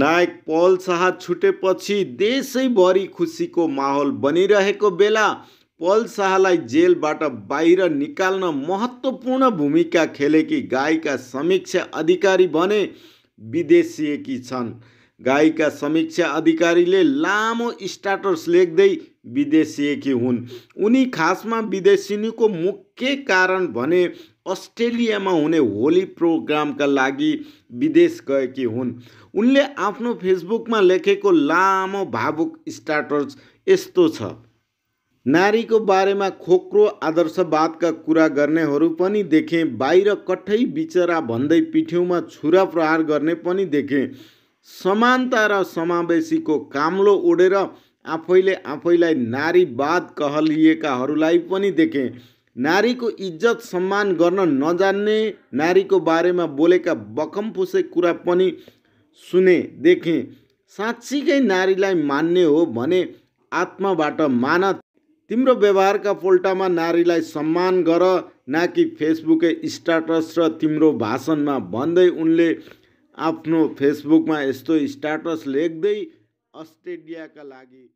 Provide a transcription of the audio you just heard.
नायक पल शाह छुटेपछि देशैभरि खुसीको माहौल बनिरहेको बेला पल शाहलाई जेलबाट बाहिर निकाल्न महत्त्वपूर्ण भूमिका खेलेकी गायिका समीक्षा अधिकारी भने विदेशिएकी छन् गाईका समीक्षा अधिकारीले लामो स्टाटस लेख्दै विदेशिएकी हुन् उनी खासमा विदेशिनीको मुख्य कारण भने अस्ट्रेलियामा हुने होली प्रोग्रामका लागि विदेश गएकी हुन् उनले आफ्नो फेसबुकमा लेखेको लामो भावुक स्टाटस यस्तो छ नारीको बारेमा खोक्रो आदर्शवादका कुरा गर्नेहरू पनि देखेँ बाहिर कठै बिचरा भन्दै पिठ्यौँमा छुरा प्रहार गर्ने पनि देखेँ समानता र समावेशीको काम्लो ओढेर आफैले आफैलाई नारीवाद कहलिएकाहरूलाई पनि देखेँ नारीको इज्जत सम्मान गर्न नजान्ने नारीको बारेमा बोलेका पुसे कुरा पनि सुने देखेँ साँच्चीकै नारीलाई मान्ने हो भने आत्माबाट मान तिम्रो व्यवहारका पोल्टामा नारीलाई सम्मान गर न कि फेसबुकै स्टाटस र तिम्रो भाषणमा भन्दै उनले आफ्नो फेसबुकमा यस्तो स्ट्याटस लेख्दै अस्ट्रेलियाका लागि